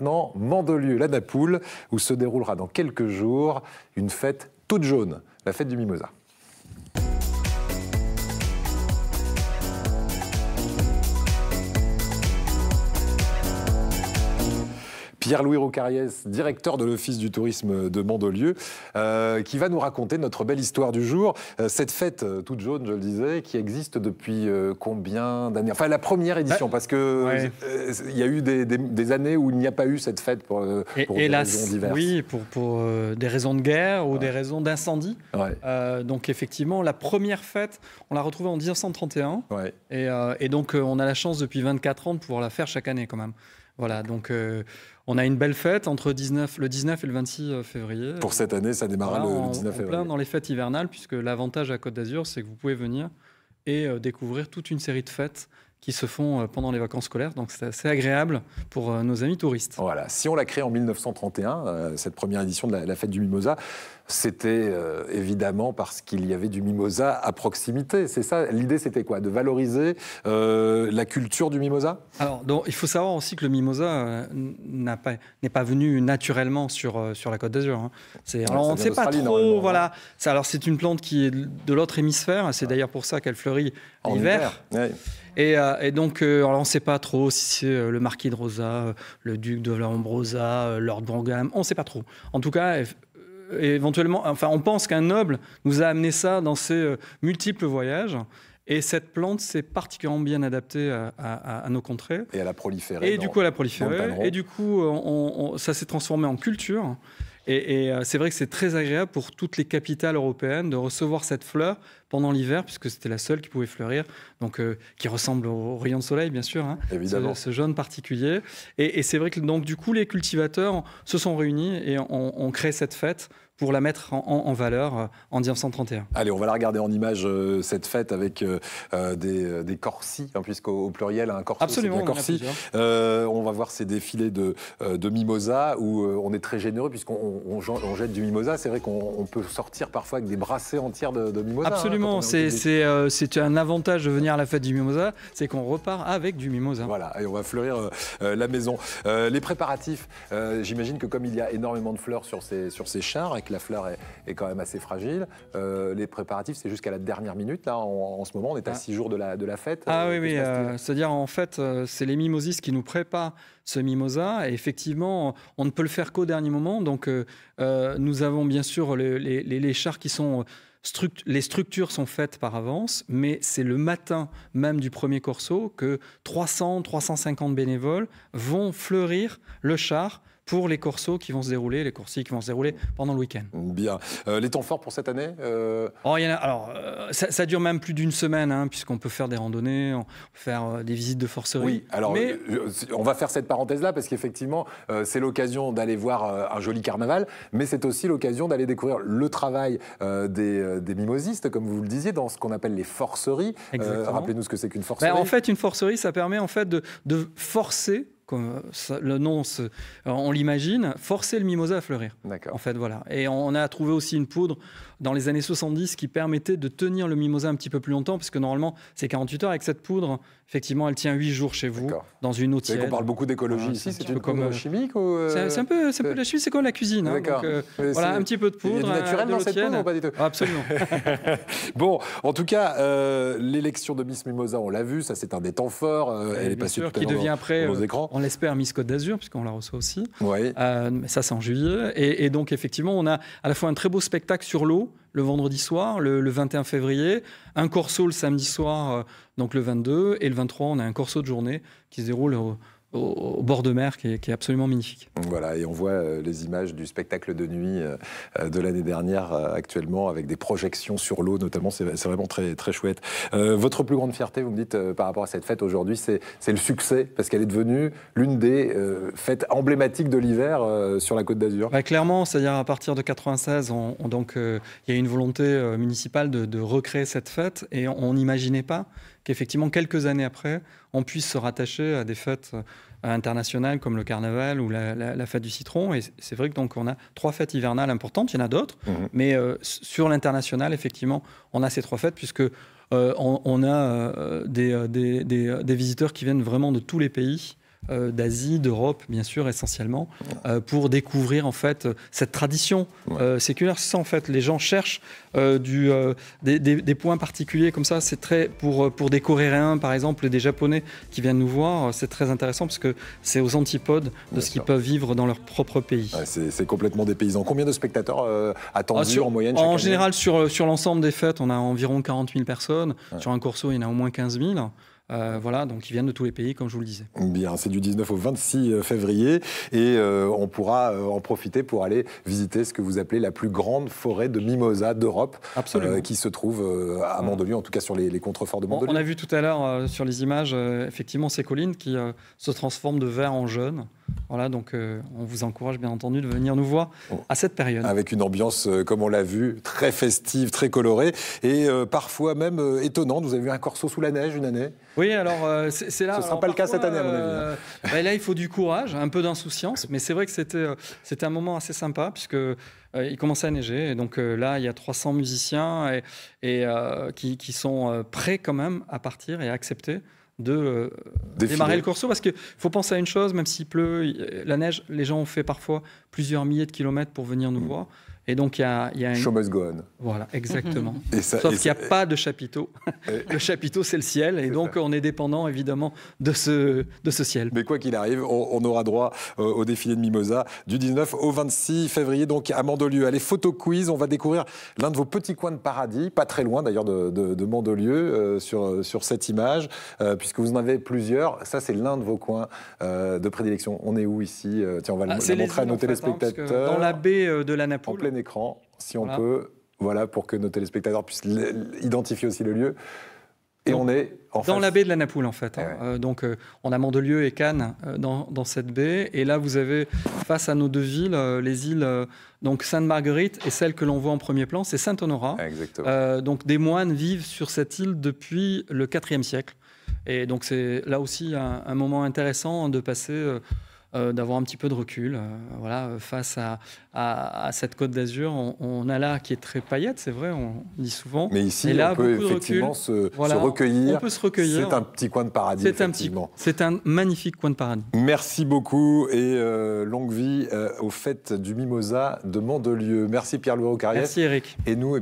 maintenant Mandelieu, la Napoule, où se déroulera dans quelques jours une fête toute jaune, la fête du Mimosa. Pierre-Louis Roucariès, directeur de l'Office du tourisme de Mandelieu, euh, qui va nous raconter notre belle histoire du jour. Euh, cette fête euh, toute jaune, je le disais, qui existe depuis combien d'années Enfin, la première édition, ah, parce que il y a eu des, années où il n'y a pas eu cette fête pour, des raisons diverses. Oui, pour, des raisons de guerre ou des raisons d'incendie. donc effectivement, la première fête, on l'a retrouvée en 1931. Et, et, donc on a la chance depuis 24 ans de pouvoir la faire chaque année quand même. Voilà, donc euh, on a une belle fête entre 19, le 19 et le 26 euh, février. Pour cette année, ça démarra le, 19 février. février. En plein dans les fêtes hivernales, puisque l'avantage à Côte d'Azur, c'est que vous pouvez venir et euh, découvrir toute une série de fêtes qui se font pendant les vacances scolaires. Donc c'est assez agréable pour nos amis touristes. Voilà, si on l'a créé en 1931, cette première édition de la fête du Mimosa, c'était euh, évidemment parce qu'il y avait du mimosa à proximité. C'est ça, l'idée c'était quoi De valoriser euh, la culture du mimosa Alors, donc, il faut savoir aussi que le mimosa euh, n'est pas, pas, venu naturellement sur, sur la Côte d'Azur. Hein. on ne sait pas trop, voilà. alors c'est une plante qui est de l'autre hémisphère, c'est d'ailleurs pour ça qu'elle fleurit en hiver. Et, donc, on ne sait pas trop si c'est le marquis de Rosa, le duc de la Lord Brangham. on ne sait pas trop. En tout cas, euh, éventuellement, enfin, on pense qu'un noble nous a amené ça dans ses euh, multiples voyages. Et cette plante s'est particulièrement bien adaptée à, nos contrées. Et à la proliféré. Et du coup, Et du coup, ça s'est transformé en culture. Et, euh, c'est vrai que c'est très agréable pour toutes les capitales européennes de recevoir cette fleur pendant l'hiver, puisque c'était la seule qui pouvait fleurir, donc euh, qui ressemble au, rayon de soleil, bien sûr, hein, Ce, jaune particulier. Et, c'est vrai que du coup, les cultivateurs se sont réunis et ont créé cette fête pour la mettre en, en valeur euh, en 1931. Allez, on va la regarder en image, euh, cette fête avec euh, des, corsis, hein, puisqu'au pluriel, un corsis. Absolument, corsi. on va voir ces défilés de, de mimosa où on est très généreux puisqu'on jette du mimosa. C'est vrai qu'on peut sortir parfois avec des brassées entières de, mimosa. Hein, Absolument, c'est un avantage de venir à la fête du mimosa, c'est qu'on repart avec du mimosa. Voilà, et on va fleurir la maison. les préparatifs, j'imagine que comme il y a énormément de fleurs sur ces, sur ces chars, la fleur est, quand même assez fragile. Euh, les préparatifs, c'est jusqu'à la dernière minute. en, ce moment, on est à ah. six jours de la, fête. Ah euh, oui, euh, C'est-à-dire, en fait, c'est les mimosistes qui nous préparent ce mimosa. Et effectivement, on ne peut le faire qu'au dernier moment. Donc, nous avons bien sûr les, les chars qui sont les structures sont faites par avance, mais c'est le matin même du premier corso que 300, 350 bénévoles vont fleurir le char pour les corsos qui vont se dérouler, les corsis qui vont se dérouler pendant le week-end. Bien. Euh, les temps forts pour cette année euh, oh, y Alors, euh, ça, dure même plus d'une semaine, hein, puisqu'on peut faire des randonnées, faire des visites de forcerie. Oui, alors on va faire cette parenthèse-là, parce qu'effectivement, c'est l'occasion d'aller voir un joli carnaval, mais c'est aussi l'occasion d'aller découvrir le travail des, mimosistes, comme vous le disiez, dans ce qu'on appelle les forceries. Rappelez-nous ce que c'est qu'une ben, forcerie. en fait, une forcerie, ça permet en fait de, de forcer comme euh, le nom, euh, on l'imagine, forcer le mimosa à fleurir. En fait, voilà. Et on a trouvé aussi une poudre dans les années 70 qui permettait de tenir le mimosa un petit peu plus longtemps, parce que normalement, c'est 48 heures. Avec cette poudre, effectivement, elle tient 8 jours chez vous, dans une eau tiède. On parle beaucoup d'écologie ici. C'est une comme, euh, chimique ou C'est un peu, c'est la chimie, c'est comme la cuisine. Hein, voilà, un petit peu de poudre. Il y a du naturel dans cette poudre ou pas du tout ah, Absolument. bon, en tout cas, l'élection de Miss Mimosa, on l'a vu, ça c'est un des temps forts. elle est pas sûr, qui devient après. écrans on l'espère, Miss Côte d'Azur, puisqu'on la reçoit aussi. Euh, ça, c'est en juillet. Et, donc, effectivement, on a à la fois un très beau spectacle sur l'eau le vendredi soir, le, 21 février, un corso le samedi soir, euh, donc le 22, et le 23, on a un corso de journée qui se déroule au, bord de mer qui est, qui est, absolument magnifique. Voilà, et on voit euh, les images du spectacle de nuit euh, euh, de l'année dernière actuellement avec des projections sur l'eau notamment, c'est vraiment très, très chouette. votre plus grande fierté, vous me dites, par rapport à cette fête aujourd'hui, c'est le succès, parce qu'elle est devenue l'une des fêtes emblématiques de l'hiver sur la côte d'Azur. Bah, clairement, c'est-à-dire à partir de 96, on, donc il y a une volonté municipale de, de, recréer cette fête, et on n'imaginait pas qu'effectivement, quelques années après, on puisse se rattacher à des fêtes internationales comme le carnaval ou la, fête du citron. Et c'est vrai que donc on a trois fêtes hivernales importantes, il y en a d'autres, mhm. mais euh, sur l'international, effectivement, on a ces trois fêtes puisque euh, on, a euh, des, des, visiteurs qui viennent vraiment de tous les pays. Euh, d'Asie, d'Europe, bien sûr, essentiellement, euh, pour découvrir en fait euh, cette tradition séculaire. C'est ça en fait, les gens cherchent du, des, points particuliers comme ça. C'est très pour pour des Coréens, par exemple, des Japonais qui viennent nous voir. C'est très intéressant parce que c'est aux antipodes de ce qu'ils peuvent vivre dans leur propre pays. c'est complètement des paysans. Combien de spectateurs attendent ah, sur, en moyenne En général, sur l'ensemble des fêtes, on a environ 40 000 personnes. Sur un corso, il y en a au moins 15 000. Euh, voilà, donc ils viennent de tous les pays, comme je vous le disais. Bien, c'est du 19 au 26 euh, février et euh, on pourra en profiter pour aller visiter ce que vous appelez la plus grande forêt de mimosa d'Europe, qui se trouve à mm. Mandelieu, en tout cas sur les, contreforts de Mandelieu. On, on a vu tout à l'heure sur les images, effectivement, ces collines qui se transforment de vert en jaune. Voilà, donc euh, on vous encourage bien entendu de venir nous voir oh. à cette période. Avec une ambiance, euh, comme on l'a vu, très festive, très colorée et euh, parfois même étonnante. Vous avez vu un corso sous la neige une année Oui, alors c'est là. Ce ne sera pas le cas cette année, à mon avis. Hein. Bah, là, il faut du courage, un peu d'insouciance, mais c'est vrai que c'était un moment assez sympa puisque il commençait à neiger. Et donc là, il y a 300 musiciens et, qui, sont prêts quand même à partir et à accepter de euh, démarrer le corso parce qu'il faut penser à une chose, même s'il pleut, la neige, les gens ont fait parfois plusieurs milliers de kilomètres pour venir nous mm. voir. Et donc il y a, une... Show Voilà, exactement. Mhm. Sauf qu'il n'y a pas de chapiteau. le chapiteau, c'est le ciel, et donc on est dépendant évidemment de ce, de ce ciel. Mais quoi qu'il arrive, on, aura droit euh, au défilé de Mimosa du 19 au 26 février, donc à Mandelieu. Allez, photo quiz, on va découvrir l'un de vos petits coins de paradis, pas très loin d'ailleurs de, Mandelieu, euh, sur, euh, sur cette image, puisque vous en avez plusieurs. Ça, c'est l'un de vos coins de prédilection. On est où ici Tiens, on va ah, le, montrer à nos hein, téléspectateurs. Dans la baie de la Naples écran, si on peut, voilà, pour que nos téléspectateurs puissent identifier aussi le lieu. Et on est en dans la baie de la Napoule en fait. Hein. Eh euh, donc on euh, a Mandelieu et Cannes euh, dans, dans, cette baie. Et là vous avez face à nos deux villes les îles donc Sainte-Marguerite et celle que l'on voit en premier plan c'est sainte honorat donc des moines vivent sur cette île depuis le IVe siècle. Et donc c'est là aussi un, moment intéressant de passer euh, d'avoir un petit peu de recul. Euh, voilà, euh, face à, à, cette Côte d'Azur, on, a là qui est très paillette, c'est vrai, on dit souvent. Mais ici, on peut effectivement se, recueillir. On peut se recueillir. C'est un petit coin de paradis. C'est un c'est un magnifique coin de paradis. Merci beaucoup et longue vie aux fêtes du Mimosa de Mandelieu. Merci Pierre-Louis Carrière. Merci Eric. Et nous, eh